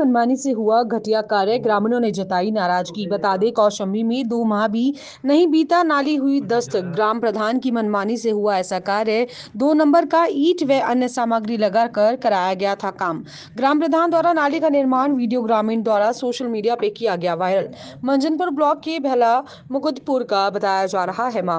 मनमानी से हुआ घटिया कार्य हम्म। ग्रामीणों ने जताई नाराजगी हम्म। बता दे कौशम्बी में दो माह भी नहीं बीता नाली हुई हम्म। दस्त हाँ। ग्राम प्रधान की मनमानी से हुआ ऐसा कार्य दो नंबर का ईट व अन्य सामग्री लगाकर कराया गया था काम ग्राम प्रधान द्वारा नाली का निर्माण वीडियो ग्रामीण द्वारा सोशल मीडिया पे किया गया वायरल मंजनपुर ब्लॉक के भला मुकुदपुर का बताया जा रहा है मामला